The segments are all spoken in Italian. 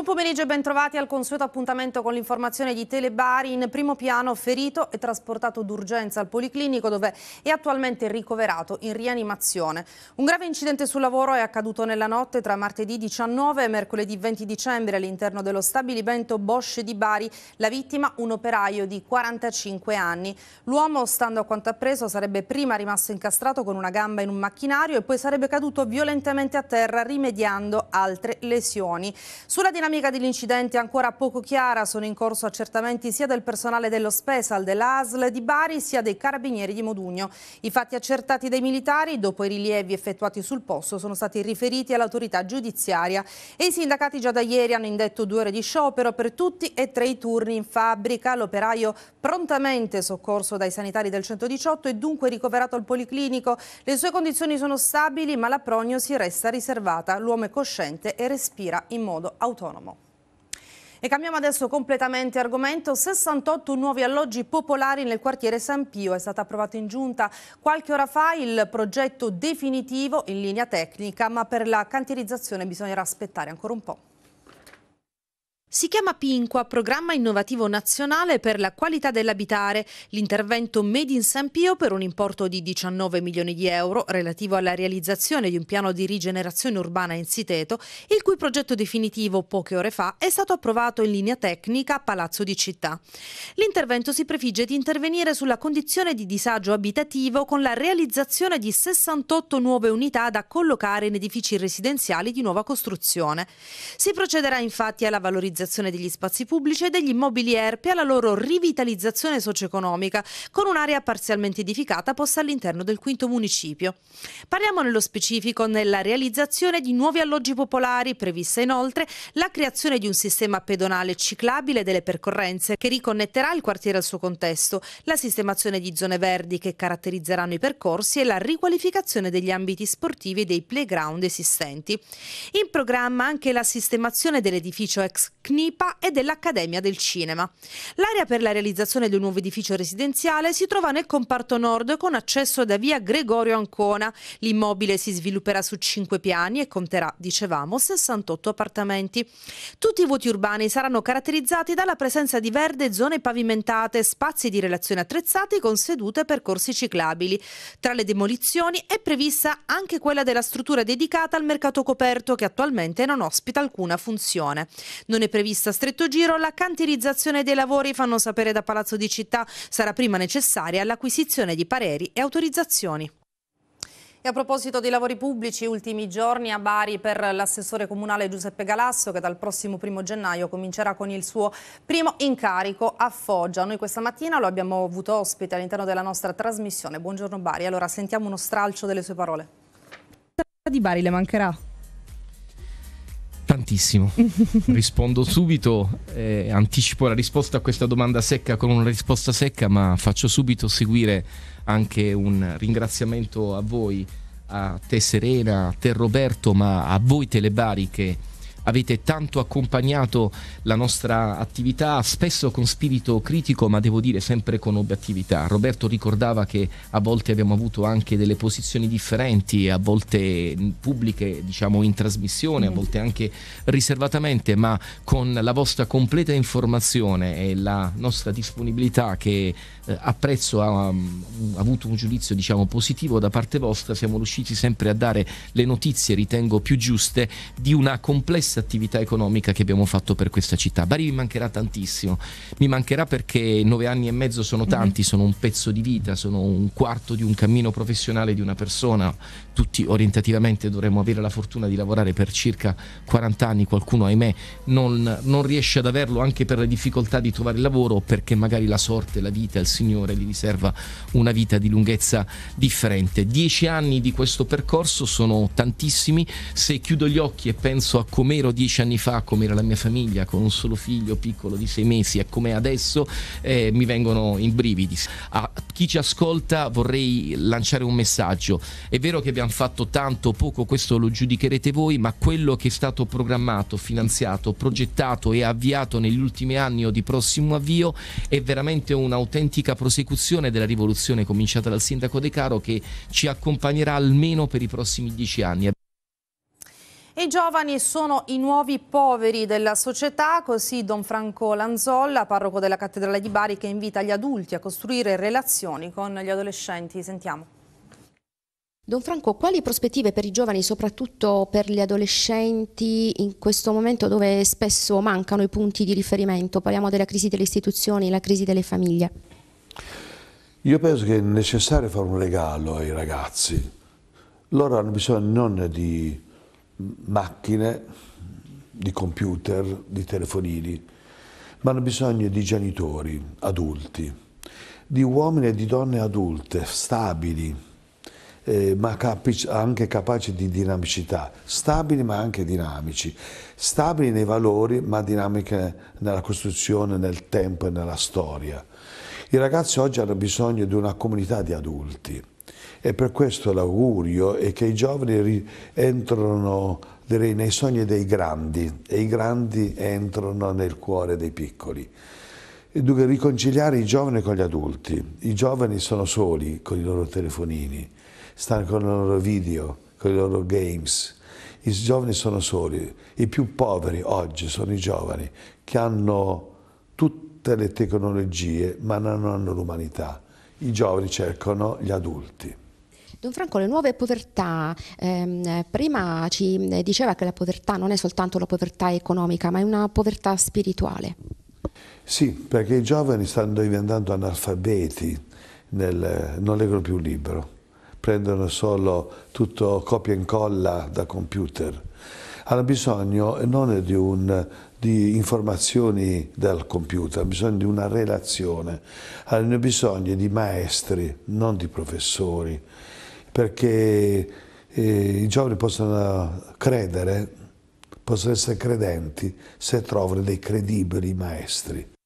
Buon pomeriggio e bentrovati al consueto appuntamento con l'informazione di Telebari. In primo piano ferito e trasportato d'urgenza al Policlinico dove è attualmente ricoverato in rianimazione. Un grave incidente sul lavoro è accaduto nella notte tra martedì 19 e mercoledì 20 dicembre all'interno dello stabilimento Bosch di Bari. La vittima un operaio di 45 anni. L'uomo, stando a quanto appreso, sarebbe prima rimasto incastrato con una gamba in un macchinario e poi sarebbe caduto violentemente a terra rimediando altre lesioni. Sulla dinamica causa dell'incidente è ancora poco chiara, sono in corso accertamenti sia del personale dello Spesal, dell'ASL di Bari, sia dei carabinieri di Modugno. I fatti accertati dai militari, dopo i rilievi effettuati sul posto, sono stati riferiti all'autorità giudiziaria e i sindacati già da ieri hanno indetto due ore di sciopero per tutti e tre i turni in fabbrica. L'operaio prontamente soccorso dai sanitari del 118 è dunque ricoverato al Policlinico. Le sue condizioni sono stabili ma la prognosi resta riservata. L'uomo è cosciente e respira in modo autonomo. E cambiamo adesso completamente argomento. 68 nuovi alloggi popolari nel quartiere San Pio. È stato approvato in giunta qualche ora fa il progetto definitivo in linea tecnica, ma per la cantierizzazione bisognerà aspettare ancora un po'. Si chiama PINQUA, Programma Innovativo Nazionale per la Qualità dell'Abitare, l'intervento Made in San Pio per un importo di 19 milioni di euro relativo alla realizzazione di un piano di rigenerazione urbana in Siteto, il cui progetto definitivo poche ore fa è stato approvato in linea tecnica a Palazzo di Città. L'intervento si prefigge di intervenire sulla condizione di disagio abitativo con la realizzazione di 68 nuove unità da collocare in edifici residenziali di nuova costruzione. Si procederà infatti alla valorizzazione valorizzazione degli spazi pubblici e degli immobili erpi alla loro rivitalizzazione socio-economica, con un'area parzialmente edificata posta all'interno del quinto municipio. Parliamo nello specifico nella realizzazione di nuovi alloggi popolari, prevista inoltre la creazione di un sistema pedonale ciclabile delle percorrenze che riconnetterà il quartiere al suo contesto, la sistemazione di zone verdi che caratterizzeranno i percorsi e la riqualificazione degli ambiti sportivi e dei playground esistenti. In programma anche la sistemazione dell'edificio ex CNIPA e dell'Accademia del Cinema. L'area per la realizzazione di un nuovo edificio residenziale si trova nel comparto nord con accesso da via Gregorio Ancona. L'immobile si svilupperà su cinque piani e conterà, dicevamo, 68 appartamenti. Tutti i vuoti urbani saranno caratterizzati dalla presenza di verde, zone pavimentate, spazi di relazione attrezzati con sedute e percorsi ciclabili. Tra le demolizioni è prevista anche quella della struttura dedicata al mercato coperto che attualmente non ospita alcuna funzione. Non è prevista a stretto giro la cantierizzazione dei lavori, fanno sapere da Palazzo di Città, sarà prima necessaria l'acquisizione di pareri e autorizzazioni. E a proposito dei lavori pubblici, ultimi giorni a Bari per l'assessore comunale Giuseppe Galasso che dal prossimo primo gennaio comincerà con il suo primo incarico a Foggia. Noi questa mattina lo abbiamo avuto ospite all'interno della nostra trasmissione. Buongiorno Bari, allora sentiamo uno stralcio delle sue parole. Di Bari le mancherà tantissimo. Rispondo subito, eh, anticipo la risposta a questa domanda secca con una risposta secca, ma faccio subito seguire anche un ringraziamento a voi, a te Serena, a te Roberto, ma a voi Telebari che avete tanto accompagnato la nostra attività, spesso con spirito critico, ma devo dire sempre con obiettività. Roberto ricordava che a volte abbiamo avuto anche delle posizioni differenti, a volte pubbliche, diciamo in trasmissione, a mm. volte anche riservatamente, ma con la vostra completa informazione e la nostra disponibilità che eh, apprezzo ha, ha, avuto un giudizio diciamo positivo da parte vostra, siamo riusciti sempre a dare le notizie ritengo più giuste di una complessa questa attività economica che abbiamo fatto per questa città. Bari mi mancherà tantissimo, mi mancherà perché nove anni e mezzo sono mhm. tanti, sono un pezzo di vita, sono un quarto di un cammino professionale di una persona, tutti orientativamente dovremmo avere la fortuna di lavorare per circa 40 anni, qualcuno ahimè non, non riesce ad averlo anche per la difficoltà di trovare lavoro o perché magari la sorte, la vita, il Signore gli riserva una vita di lunghezza differente. Dieci anni di questo percorso sono tantissimi, se chiudo gli occhi e penso a come davvero dieci anni fa come era la mia famiglia con un solo figlio piccolo di sei mesi e come adesso eh, mi vengono in brividi. A chi ci ascolta vorrei lanciare un messaggio. È vero che abbiamo fatto tanto o poco, questo lo giudicherete voi, ma quello che è stato programmato, finanziato, progettato e avviato negli ultimi anni o di prossimo avvio è veramente un'autentica prosecuzione della rivoluzione cominciata dal sindaco De Caro che ci accompagnerà almeno per i prossimi dieci anni. I giovani sono i nuovi poveri della società, così Don Franco Lanzolla, parroco della Cattedrale di Bari, che invita gli adulti a costruire relazioni con gli adolescenti. Sentiamo. Don Franco, quali prospettive per i giovani, soprattutto per gli adolescenti, in questo momento dove spesso mancano i punti di riferimento? Parliamo della crisi delle istituzioni, la crisi delle famiglie. Io penso che è necessario fare un regalo ai ragazzi. Loro hanno bisogno non di macchine, di computer, di telefonini, ma hanno bisogno di genitori adulti, di uomini e di donne adulte, stabili, eh, ma capi anche capaci di dinamicità, stabili ma anche dinamici, stabili nei valori ma dinamiche nella costruzione, nel tempo e nella storia. I ragazzi oggi hanno bisogno di una comunità di adulti e per questo l'augurio è che i giovani entrano direi, nei sogni dei grandi e i grandi entrano nel cuore dei piccoli. E dunque riconciliare i giovani con gli adulti. I giovani sono soli con i loro telefonini, stanno con i loro video, con i loro games. I giovani sono soli. I più poveri oggi sono i giovani che hanno tutte le tecnologie ma non hanno l'umanità i giovani cercano gli adulti. Don Franco, le nuove povertà, ehm, prima ci eh, diceva che la povertà non è soltanto la povertà economica, ma è una povertà spirituale. Sì, perché i giovani stanno diventando analfabeti, nel, non leggono più un libro, prendono solo tutto copia e incolla da computer. Hanno bisogno non di un di informazioni dal computer, ha bisogno di una relazione, hanno bisogno di maestri, non di professori, perché eh, i giovani possono credere, possono essere credenti se trovano dei credibili maestri.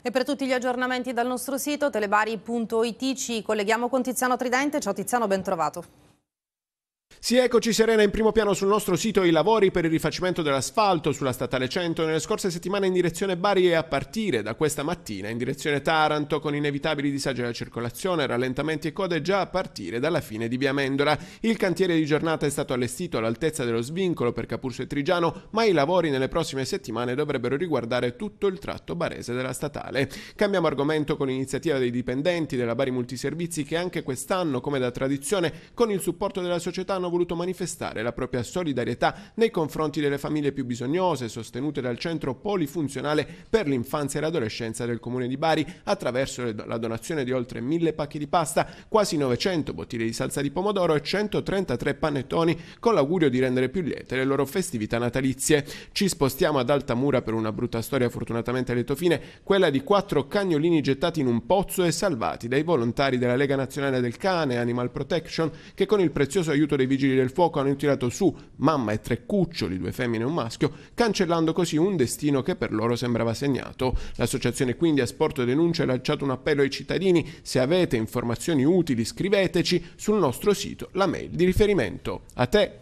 E per tutti gli aggiornamenti dal nostro sito telebari.it ci colleghiamo con Tiziano Tridente. Ciao Tiziano, ben trovato. Sì, eccoci Serena in primo piano sul nostro sito i lavori per il rifacimento dell'asfalto sulla statale 100 nelle scorse settimane in direzione Bari e a partire da questa mattina in direzione Taranto con inevitabili disagi alla circolazione, rallentamenti e code già a partire dalla fine di Via Mendola. Il cantiere di giornata è stato allestito all'altezza dello svincolo per Capurso e Trigiano, ma i lavori nelle prossime settimane dovrebbero riguardare tutto il tratto barese della statale. Cambiamo argomento con l'iniziativa dei dipendenti della Bari Multiservizi che anche quest'anno, come da tradizione, con il supporto della società hanno voluto manifestare la propria solidarietà nei confronti delle famiglie più bisognose sostenute dal centro polifunzionale per l'infanzia e l'adolescenza del comune di Bari attraverso la donazione di oltre mille pacchi di pasta, quasi 900 bottiglie di salsa di pomodoro e 133 panettoni con l'augurio di rendere più liete le loro festività natalizie. Ci spostiamo ad Altamura per una brutta storia fortunatamente a lieto fine, quella di quattro cagnolini gettati in un pozzo e salvati dai volontari della Lega Nazionale del Cane Animal Protection che con il prezioso aiuto dei vigili del fuoco hanno tirato su mamma e tre cuccioli, due femmine e un maschio, cancellando così un destino che per loro sembrava segnato. L'associazione quindi a Sporto Denuncia ha lanciato un appello ai cittadini, se avete informazioni utili scriveteci sul nostro sito la mail di riferimento. A te!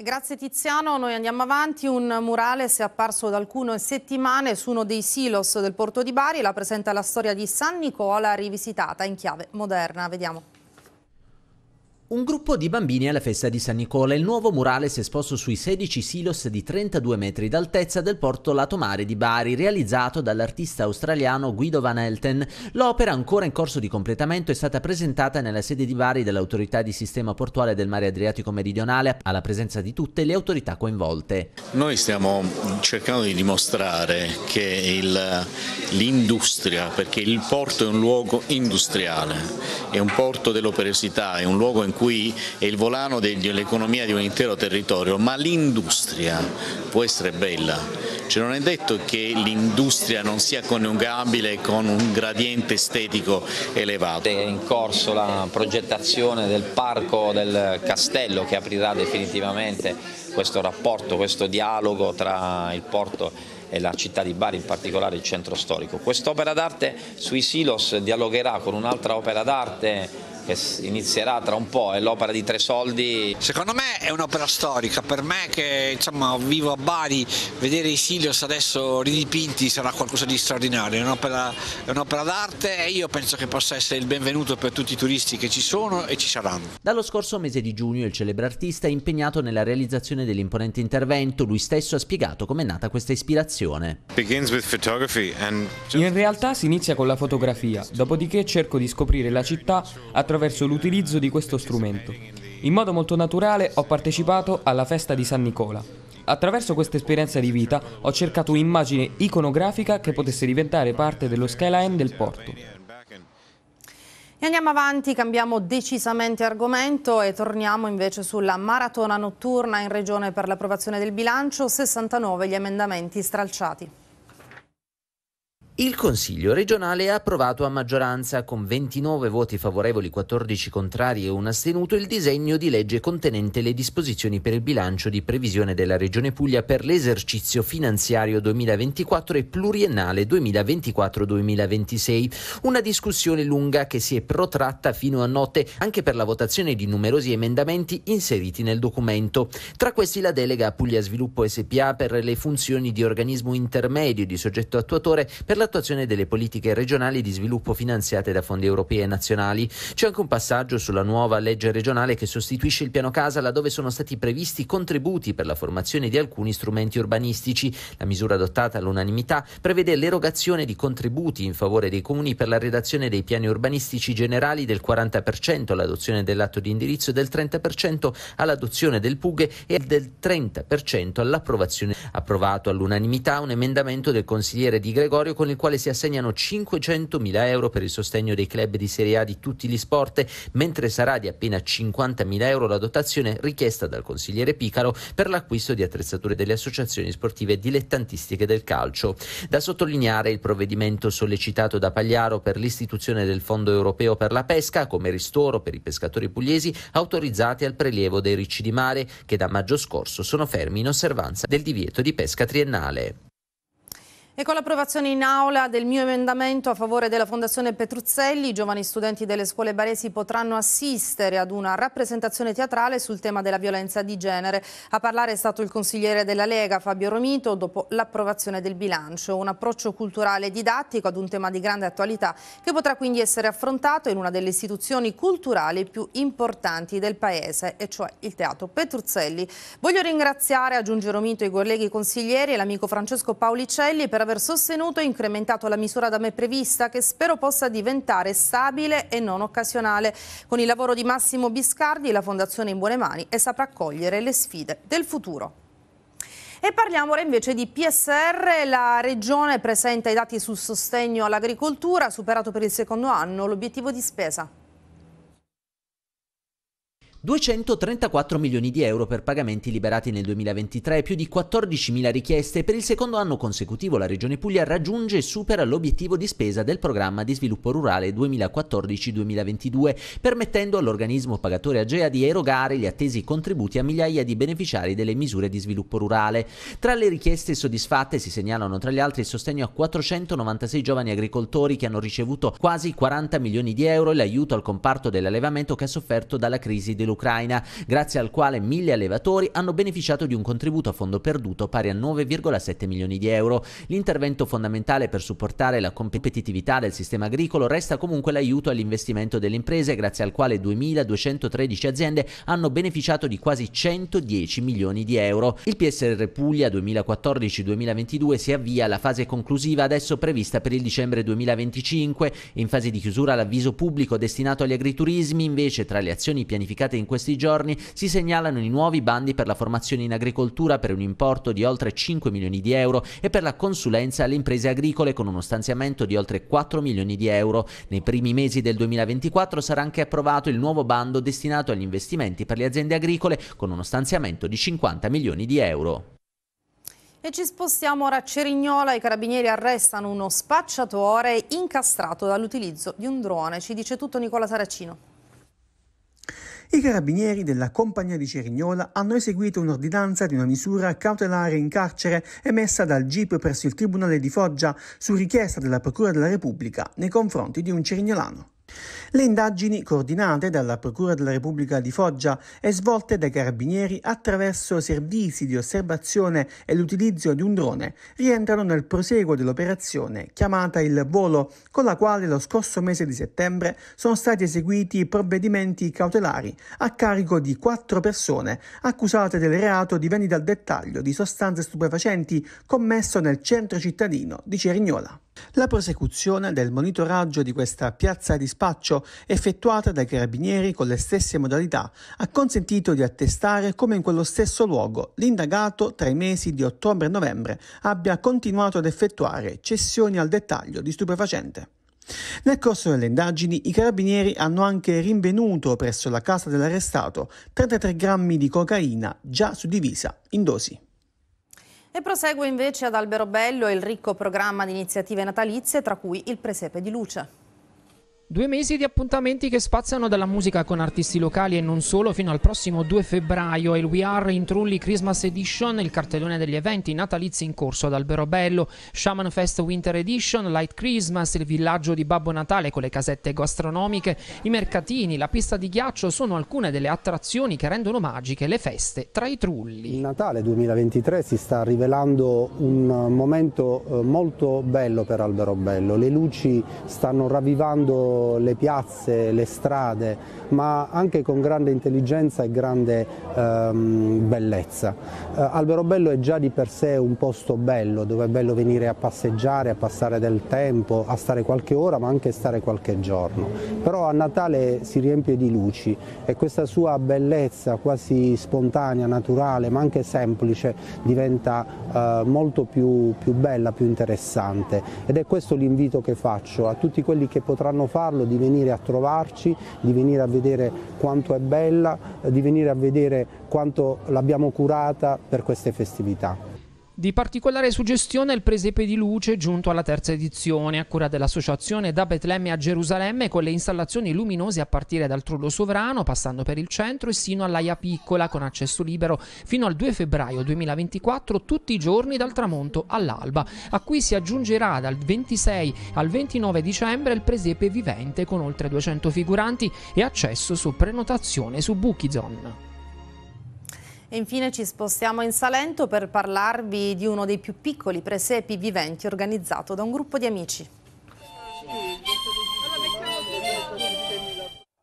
Grazie Tiziano, noi andiamo avanti. Un murale si è apparso da alcune settimane su uno dei silos del porto di Bari, la presenta la storia di San Nicola rivisitata in chiave moderna. Vediamo. Un gruppo di bambini alla festa di San Nicola. Il nuovo murale si è esposto sui 16 silos di 32 metri d'altezza del porto lato mare di Bari, realizzato dall'artista australiano Guido Van Elten. L'opera, ancora in corso di completamento, è stata presentata nella sede di Bari dell'autorità di sistema portuale del mare Adriatico meridionale, alla presenza di tutte le autorità coinvolte. Noi stiamo cercando di dimostrare che l'industria, perché il porto è un luogo industriale, è un porto dell'operosità, è un luogo in qui è il volano dell'economia di un intero territorio, ma l'industria può essere bella. Cioè non è detto che l'industria non sia coniugabile con un gradiente estetico elevato. È in corso la progettazione del parco del castello che aprirà definitivamente questo rapporto, questo dialogo tra il porto e la città di Bari, in particolare il centro storico. Quest'opera d'arte sui silos dialogherà con un'altra opera d'arte che inizierà tra un po', è eh, l'opera di tre soldi. Secondo me è un'opera storica, per me che insomma, vivo a Bari, vedere i Silios adesso ridipinti sarà qualcosa di straordinario, è un'opera, è un'opera d'arte e io penso che possa essere il benvenuto per tutti i turisti che ci sono e ci saranno. Dallo scorso mese di giugno il celebre artista è impegnato nella realizzazione dell'imponente intervento, lui stesso ha spiegato com'è nata questa ispirazione. In realtà si inizia con la fotografia, dopodiché cerco di scoprire la città attraverso attraverso l'utilizzo di questo strumento. In modo molto naturale ho partecipato alla festa di San Nicola. Attraverso questa esperienza di vita ho cercato un'immagine iconografica che potesse diventare parte dello skyline del porto. E andiamo avanti, cambiamo decisamente argomento e torniamo invece sulla maratona notturna in Regione per l'approvazione del bilancio, 69 gli emendamenti stralciati. Il Consiglio regionale ha approvato a maggioranza, con 29 voti favorevoli, 14 contrari e un astenuto, il disegno di legge contenente le disposizioni per il bilancio di previsione della Regione Puglia per l'esercizio finanziario 2024 e pluriennale 2024-2026. Una discussione lunga che si è protratta fino a notte anche per la votazione di numerosi emendamenti inseriti nel documento. Tra questi la delega a Puglia Sviluppo SPA per le funzioni di organismo intermedio di soggetto attuatore per la l'attuazione delle politiche regionali di sviluppo finanziate da fondi europei e nazionali. C'è anche un passaggio sulla nuova legge regionale che sostituisce il piano casa laddove sono stati previsti contributi per la formazione di alcuni strumenti urbanistici. La misura adottata all'unanimità prevede l'erogazione di contributi in favore dei comuni per la redazione dei piani urbanistici generali del 40%, l'adozione dell'atto di indirizzo del 30% all'adozione del PUGE e del 30% all'approvazione. Approvato all'unanimità un emendamento del consigliere Di Gregorio con il quale si assegnano 500.000 euro per il sostegno dei club di Serie A di tutti gli sport, mentre sarà di appena 50.000 euro la dotazione richiesta dal consigliere Picaro per l'acquisto di attrezzature delle associazioni sportive dilettantistiche del calcio. Da sottolineare il provvedimento sollecitato da Pagliaro per l'istituzione del Fondo europeo per la pesca come ristoro per i pescatori pugliesi autorizzati al prelievo dei ricci di mare che da maggio scorso sono fermi in osservanza del divieto di pesca triennale. E con l'approvazione in aula del mio emendamento a favore della Fondazione Petruzzelli, i giovani studenti delle scuole baresi potranno assistere ad una rappresentazione teatrale sul tema della violenza di genere. A parlare è stato il consigliere della Lega Fabio Romito dopo l'approvazione del bilancio, un approccio culturale e didattico ad un tema di grande attualità che potrà quindi essere affrontato in una delle istituzioni culturali più importanti del paese, e cioè il Teatro Petruzzelli. Voglio ringraziare, aggiunge Romito, i colleghi consiglieri e l'amico Francesco Paolicelli per aver aver sostenuto e incrementato la misura da me prevista che spero possa diventare stabile e non occasionale. Con il lavoro di Massimo Biscardi la Fondazione in buone mani e saprà cogliere le sfide del futuro. E parliamo ora invece di PSR, la regione presenta i dati sul sostegno all'agricoltura, superato per il secondo anno l'obiettivo di spesa. 234 milioni di euro per pagamenti liberati nel 2023, più di 14 mila richieste. Per il secondo anno consecutivo la Regione Puglia raggiunge e supera l'obiettivo di spesa del programma di sviluppo rurale 2014-2022, permettendo all'organismo pagatore Agea di erogare gli attesi contributi a migliaia di beneficiari delle misure di sviluppo rurale. Tra le richieste soddisfatte si segnalano tra gli altri il sostegno a 496 giovani agricoltori che hanno ricevuto quasi 40 milioni di euro e l'aiuto al comparto dell'allevamento che ha sofferto dalla crisi del dell'Ucraina, grazie al quale mille allevatori hanno beneficiato di un contributo a fondo perduto pari a 9,7 milioni di euro. L'intervento fondamentale per supportare la competitività del sistema agricolo resta comunque l'aiuto all'investimento delle imprese, grazie al quale 2.213 aziende hanno beneficiato di quasi 110 milioni di euro. Il PSR Puglia 2014-2022 si avvia alla fase conclusiva adesso prevista per il dicembre 2025. In fase di chiusura l'avviso pubblico destinato agli agriturismi invece tra le azioni pianificate in questi giorni si segnalano i nuovi bandi per la formazione in agricoltura per un importo di oltre 5 milioni di euro e per la consulenza alle imprese agricole con uno stanziamento di oltre 4 milioni di euro. Nei primi mesi del 2024 sarà anche approvato il nuovo bando destinato agli investimenti per le aziende agricole con uno stanziamento di 50 milioni di euro. E ci spostiamo ora a Cerignola, i carabinieri arrestano uno spacciatore incastrato dall'utilizzo di un drone. Ci dice tutto Nicola Saracino. I carabinieri della compagnia di Cerignola hanno eseguito un'ordinanza di una misura cautelare in carcere emessa dal GIP presso il Tribunale di Foggia su richiesta della Procura della Repubblica nei confronti di un cerignolano. Le indagini, coordinate dalla Procura della Repubblica di Foggia e svolte dai carabinieri attraverso servizi di osservazione e l'utilizzo di un drone, rientrano nel proseguo dell'operazione chiamata Il Volo, con la quale lo scorso mese di settembre sono stati eseguiti provvedimenti cautelari a carico di quattro persone accusate del reato di vendita al dettaglio di sostanze stupefacenti commesso nel centro cittadino di Cerignola. La prosecuzione del monitoraggio di questa piazza di spaccio, effettuata dai carabinieri con le stesse modalità, ha consentito di attestare come in quello stesso luogo l'indagato tra i mesi di ottobre e novembre abbia continuato ad effettuare cessioni al dettaglio di stupefacente. Nel corso delle indagini i carabinieri hanno anche rinvenuto presso la casa dell'arrestato 33 grammi di cocaina già suddivisa in dosi. E prosegue invece ad Alberobello il ricco programma di iniziative natalizie, tra cui il Presepe di Luce. Due mesi di appuntamenti che spaziano dalla musica con artisti locali e non solo fino al prossimo 2 febbraio e il We Are in Trulli Christmas Edition, il cartellone degli eventi natalizi in corso ad Alberobello, Shaman Fest Winter Edition, Light Christmas, il villaggio di Babbo Natale con le casette gastronomiche, i mercatini, la pista di ghiaccio sono alcune delle attrazioni che rendono magiche le feste tra i Trulli. Il Natale 2023 si sta rivelando un eh, momento eh, molto bello per Alberobello, le luci stanno ravvivando le piazze, le strade, ma anche con grande intelligenza e grande ehm, bellezza. Eh, Alberobello è già di per sé un posto bello, dove è bello venire a passeggiare, a passare del tempo, a stare qualche ora, ma anche stare qualche giorno. Però a Natale si riempie di luci e questa sua bellezza quasi spontanea, naturale, ma anche semplice, diventa eh, molto più, più bella, più interessante. Ed è questo l'invito che faccio a tutti quelli che potranno farlo farlo, di venire a trovarci, di venire a vedere quanto è bella, eh, di venire a vedere quanto l'abbiamo curata per queste festività. Di particolare suggestione il presepe di luce giunto alla terza edizione, a cura dell'associazione da Betlemme a Gerusalemme, con le installazioni luminose a partire dal Trullo Sovrano, passando per il centro e sino all'Aia Piccola, con accesso libero fino al 2 febbraio 2024, tutti i giorni dal tramonto all'alba, a cui si aggiungerà dal 26 al 29 dicembre il presepe vivente con oltre 200 figuranti e accesso su prenotazione su Bookizon. E infine ci spostiamo in Salento per parlarvi di uno dei più piccoli presepi viventi organizzato da un gruppo di amici.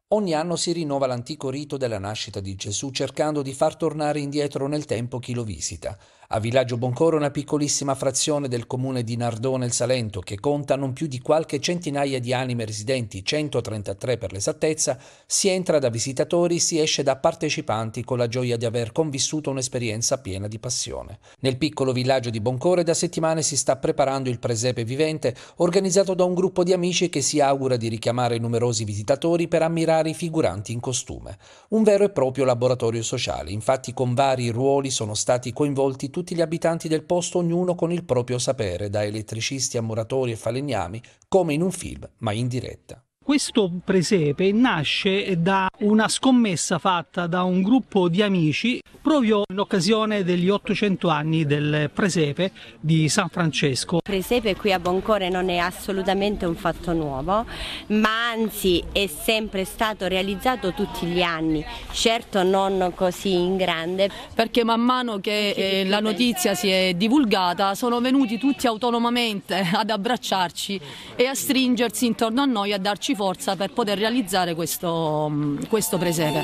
Ogni anno si rinnova l'antico rito della nascita di Gesù cercando di far tornare indietro nel tempo chi lo visita. A Villaggio Boncoro una piccolissima frazione del comune di Nardò nel Salento che conta non più di qualche centinaia di anime residenti, 133 per l'esattezza, si entra da visitatori, si esce da partecipanti con la gioia di aver convissuto un'esperienza piena di passione. Nel piccolo villaggio di Boncore da settimane si sta preparando il presepe vivente organizzato da un gruppo di amici che si augura di richiamare numerosi visitatori per ammirare operari figuranti in costume, un vero e proprio laboratorio sociale, infatti con vari ruoli sono stati coinvolti tutti gli abitanti del posto, ognuno con il proprio sapere, da elettricisti a muratori e falegnami, come in un film, ma in diretta. Questo presepe nasce da una scommessa fatta da un gruppo di amici proprio in occasione degli 800 anni del presepe di San Francesco. Il presepe qui a Boncore non è assolutamente un fatto nuovo, ma anzi è sempre stato realizzato tutti gli anni, certo non così in grande. Perché man mano che eh, la notizia si è divulgata sono venuti tutti autonomamente ad abbracciarci e a stringersi intorno a noi, a darci forza per poter realizzare questo, mm, questo presepe.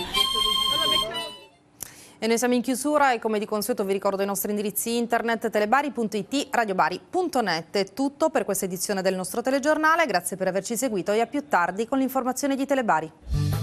E noi siamo in chiusura e come di consueto vi ricordo i nostri indirizzi internet telebari.it, radiobari.net. È tutto per questa edizione del nostro telegiornale, grazie per averci seguito e a più tardi con l'informazione di Telebari.